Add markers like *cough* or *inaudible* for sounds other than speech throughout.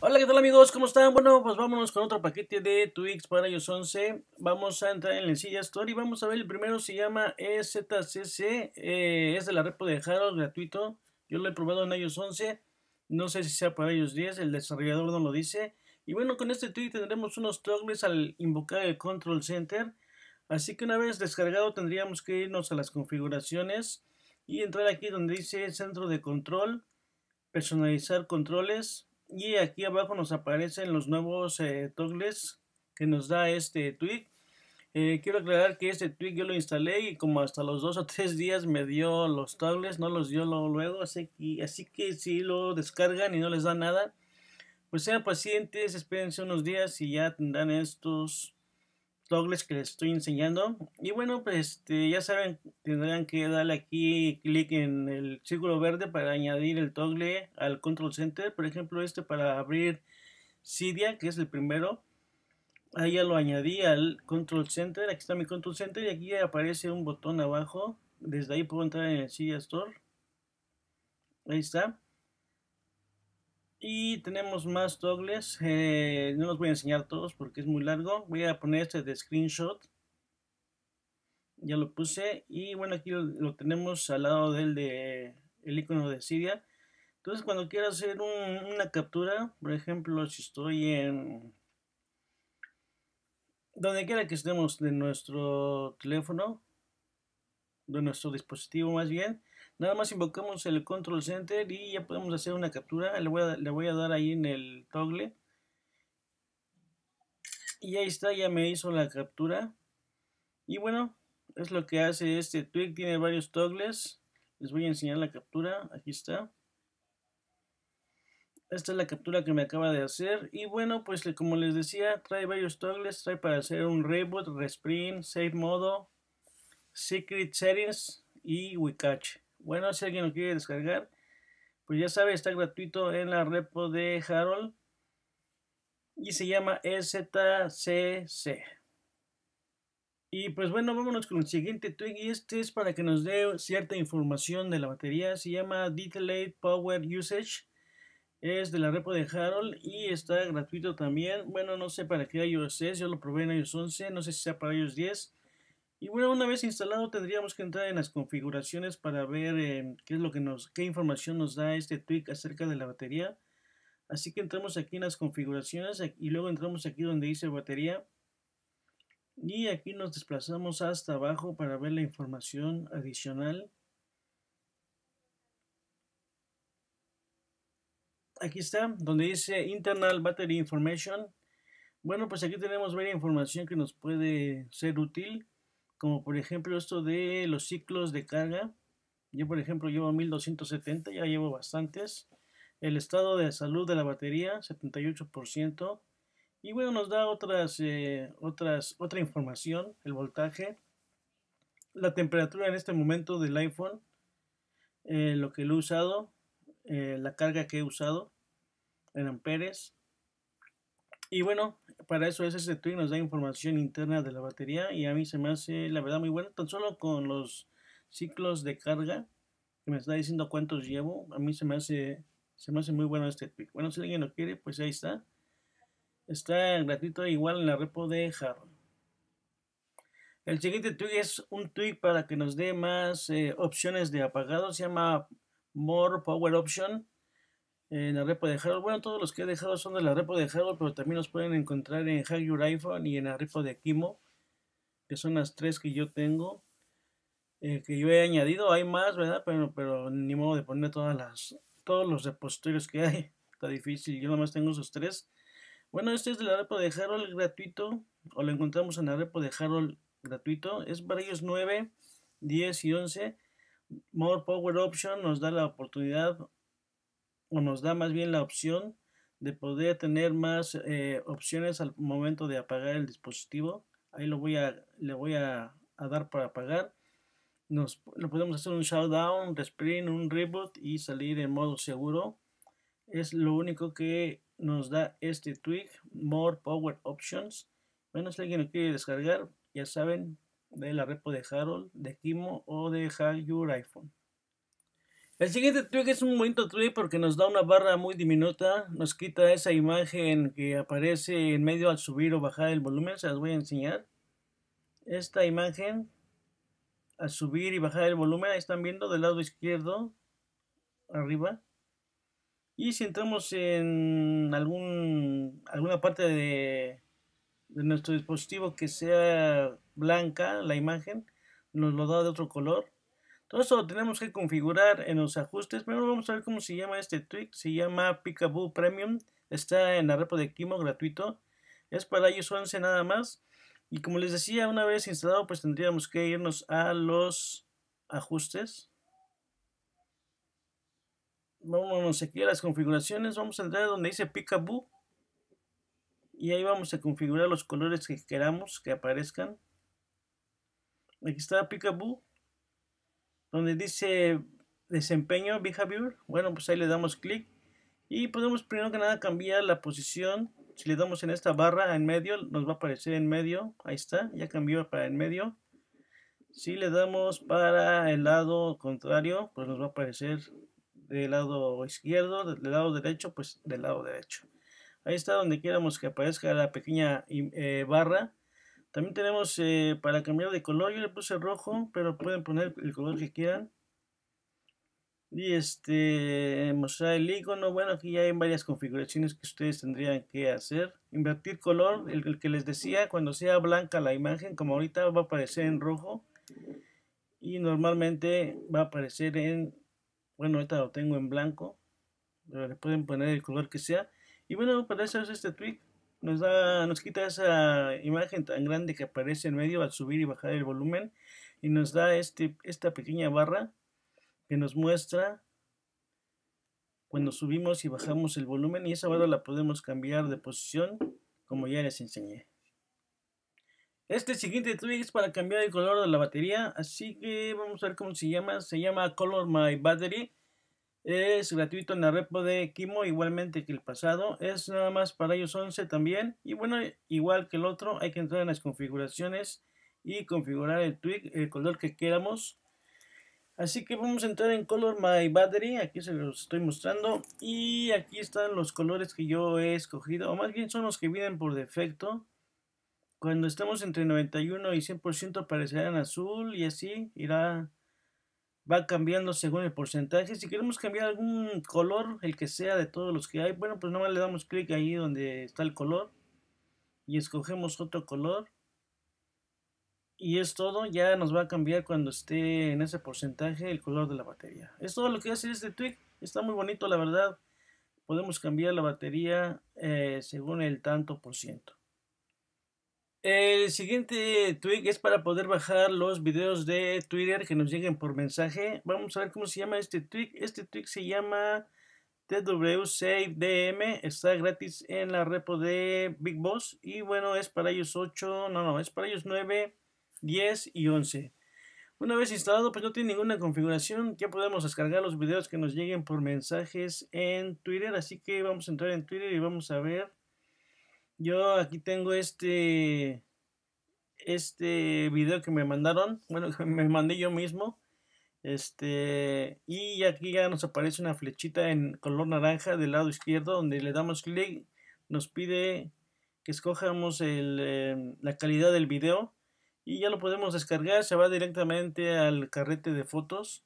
Hola, ¿qué tal amigos? ¿Cómo están? Bueno, pues vámonos con otro paquete de Twix para iOS 11. Vamos a entrar en la Silla Store y vamos a ver, el primero se llama EZCC, eh, es de la repo de Harold, gratuito. Yo lo he probado en iOS 11, no sé si sea para iOS 10, el desarrollador no lo dice. Y bueno, con este tweet tendremos unos toggles al invocar el Control Center. Así que una vez descargado tendríamos que irnos a las configuraciones y entrar aquí donde dice Centro de Control, Personalizar Controles y aquí abajo nos aparecen los nuevos eh, toggles que nos da este tweet eh, quiero aclarar que este tweet yo lo instalé y como hasta los dos o tres días me dio los toggles no los dio luego así que, así que si lo descargan y no les da nada pues sean pacientes espérense unos días y ya tendrán estos toggles que les estoy enseñando. Y bueno, pues este, ya saben, tendrán que darle aquí clic en el círculo verde para añadir el toggle al control center. Por ejemplo, este para abrir Cydia, que es el primero. Ahí ya lo añadí al control center. Aquí está mi control center y aquí aparece un botón abajo. Desde ahí puedo entrar en el Cydia Store. Ahí está. Y tenemos más toggles, eh, no los voy a enseñar todos porque es muy largo. Voy a poner este de screenshot. Ya lo puse. Y bueno, aquí lo, tenemos al lado del de, el icono de Siria Entonces cuando quiero hacer una captura, por ejemplo, si estoy en... Donde quiera que estemos de nuestro teléfono, de nuestro dispositivo más bien, Nada más invocamos el control center y ya podemos hacer una captura. Le voy a, dar ahí en el toggle. Y ahí está, ya me hizo la captura. Y bueno, es lo que hace este tweak. Tiene varios toggles. Les voy a enseñar la captura. Aquí está. Esta es la captura que me acaba de hacer. Y bueno, pues como les decía, trae varios toggles. Trae para hacer un reboot, resprint, save modo, secret settings y wecache. Bueno, si alguien lo quiere descargar, pues ya sabe, está gratuito en la repo de Harold y se llama EZCC. Y pues bueno, vámonos con el siguiente tweet y este es para que nos dé cierta información de la batería. Se llama Detailed Power Usage. Es de la repo de Harold y está gratuito también. Bueno, no sé para qué iOS es, yo lo probé en iOS 11, no sé si sea para iOS 10. Y bueno, una vez instalado tendríamos que entrar en las configuraciones para ver em, qué es lo que nos, qué información nos da este tweak acerca de la batería. Así que entramos aquí en las configuraciones y luego entramos aquí donde dice batería. Y aquí nos desplazamos hasta abajo para ver la información adicional. Aquí está, donde dice Internal Battery Information. Bueno, pues aquí tenemos varias información que nos puede ser útil como por ejemplo esto de los ciclos de carga. Yo por ejemplo llevo 1270, ya llevo bastantes. El estado de salud de la batería, 78%. Y bueno, nos da otras, eh, otras, otra información, el voltaje, la temperatura en este momento del iPhone, eh, lo que lo he usado, eh, la carga que he usado en amperes. Y bueno, para eso es este tweet, nos da información interna de la batería y a mí se me hace la verdad muy bueno, tan solo con los ciclos de carga que me está diciendo cuántos llevo, a mí se me hace, se me hace muy bueno este tweet. Bueno, si alguien lo quiere, pues ahí está. Está gratuito igual en la repo de JAR. El siguiente tweet es un tweet para que nos dé más eh, opciones de apagado, se llama More Power Option en la repo de Harold. Bueno, todos los que he dejado son de la repo de Harold, pero también los pueden encontrar en Hack Your iPhone y en la repo de Kimo, que son las tres que yo tengo, eh, que yo he añadido. Hay más, ¿verdad? Pero, pero ni modo de poner todas las, todos los repositorios que hay. *laughs* Está difícil, yo nomás tengo esos tres. Bueno, este es de la repo de Harold gratuito, o lo encontramos en la repo de Harold gratuito. Es varios 9, 10 y 11. More Power Option nos da la oportunidad o nos da más bien la opción de poder tener más eh, opciones al momento de apagar el dispositivo. Ahí lo voy a, le voy a, a dar para apagar. Nos, lo podemos hacer un shutdown, un resprint, un reboot y salir en modo seguro. Es lo único que nos da este tweak, More Power Options. Bueno, si alguien lo quiere descargar, ya saben, de la repo de Harold, de Kimo o de Hack Your iPhone. El siguiente trick es un bonito trick porque nos da una barra muy diminuta, nos quita esa imagen que aparece en medio al subir o bajar el volumen, se las voy a enseñar. Esta imagen, al subir y bajar el volumen, ahí están viendo del lado izquierdo, arriba. Y si entramos en algún, alguna parte de, de nuestro dispositivo que sea blanca la imagen, nos lo da de otro color todo esto lo tenemos que configurar en los ajustes. Primero vamos a ver cómo se llama este tweak. Se llama Peekaboo Premium. Está en la repo de Kimo gratuito. Es para iOS 11 nada más. Y como les decía, una vez instalado, pues tendríamos que irnos a los ajustes. Vámonos aquí a las configuraciones. Vamos a entrar donde dice Peekaboo. Y ahí vamos a configurar los colores que queramos que aparezcan. Aquí está Peekaboo donde dice desempeño, behavior. Bueno, pues ahí le damos clic y podemos primero que nada cambiar la posición. Si le damos en esta barra en medio, nos va a aparecer en medio. Ahí está, ya cambió para en medio. Si le damos para el lado contrario, pues nos va a aparecer del lado izquierdo, del lado derecho, pues del lado derecho. Ahí está donde queramos que aparezca la pequeña eh, barra también tenemos eh, para cambiar de color, yo le puse rojo, pero pueden poner el color que quieran. Y este, mostrar el icono, bueno, aquí ya hay varias configuraciones que ustedes tendrían que hacer. Invertir color, el, que les decía, cuando sea blanca la imagen, como ahorita va a aparecer en rojo. Y normalmente va a aparecer en, bueno, ahorita lo tengo en blanco, pero le pueden poner el color que sea. Y bueno, para eso es este tweet nos da, nos quita esa imagen tan grande que aparece en medio al subir y bajar el volumen y nos da este, esta pequeña barra que nos muestra cuando subimos y bajamos el volumen y esa barra la podemos cambiar de posición como ya les enseñé. Este siguiente truco es para cambiar el color de la batería, así que vamos a ver cómo se llama. Se llama Color My Battery. Es eh, gratuito en la repo de Kimo, igualmente que el pasado. Es nada más para ellos 11 también. Y bueno, igual que el otro, hay que entrar en las configuraciones y configurar el tweak, el color que queramos. Así que vamos a entrar en Color My Battery, aquí se los estoy mostrando. Y aquí están los colores que yo he escogido, o más bien son los que vienen por defecto. Cuando estamos entre 91 y 100% aparecerá en azul y así irá va cambiando según el porcentaje. Si queremos cambiar algún color, el que sea de todos los que hay, bueno, pues más le damos clic ahí donde está el color y escogemos otro color. Y es todo, ya nos va a cambiar cuando esté en ese porcentaje el color de la batería. Es todo lo que hace este tweak, está muy bonito la verdad. Podemos cambiar la batería eh, según el tanto por ciento. El siguiente tweak es para poder bajar los videos de Twitter que nos lleguen por mensaje. Vamos a ver cómo se llama este tweak. Este tweak se llama TW Save DM. Está gratis en la repo de Big Boss. Y bueno, es para ellos 8, no, no, es para ellos 9, 10 y 11. Una vez instalado, pues no tiene ninguna configuración. Ya podemos descargar los videos que nos lleguen por mensajes en Twitter. Así que vamos a entrar en Twitter y vamos a ver yo aquí tengo este este video que me mandaron, bueno, *laughs* me mandé yo mismo. Este, y aquí ya nos aparece una flechita en color naranja del lado izquierdo donde le damos clic, nos pide que escojamos em, la calidad del video y ya lo podemos descargar, se va directamente al carrete de fotos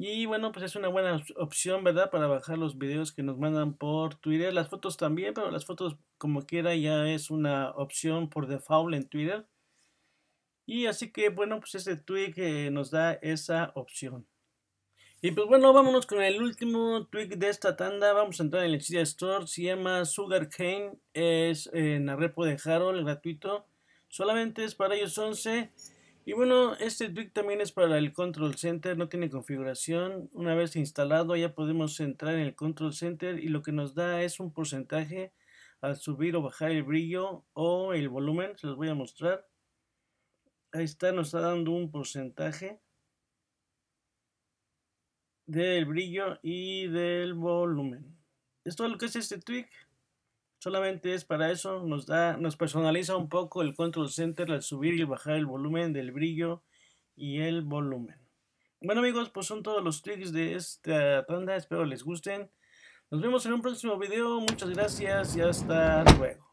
y bueno, pues es una buena opción, ¿verdad? Para bajar los videos que nos mandan por Twitter. Las fotos también, pero las fotos como quiera ya es una opción por default en Twitter. Y así que bueno, pues este tweet nos da esa opción. Y pues bueno, vámonos con el último tweet de esta tanda. Vamos a entrar en el Chile Store. Se llama Sugar Cane. Es eh, en la repo de Harold, gratuito. Solamente es para ellos 11. Y bueno, este tweak también es para el Control Center, no tiene configuración. Una vez instalado ya podemos entrar en el Control Center y lo que nos da es un porcentaje al subir o bajar el brillo o el volumen. Se los voy a mostrar. Ahí está, nos está dando un porcentaje del brillo y del volumen. esto Es lo que es este tweak. Solamente es para eso, nos da, nos personaliza un poco el control center al subir y bajar el volumen del brillo y el volumen. Bueno amigos, pues son todos los tricks de esta tanda, espero les gusten. Nos vemos en un próximo video, muchas gracias y hasta luego.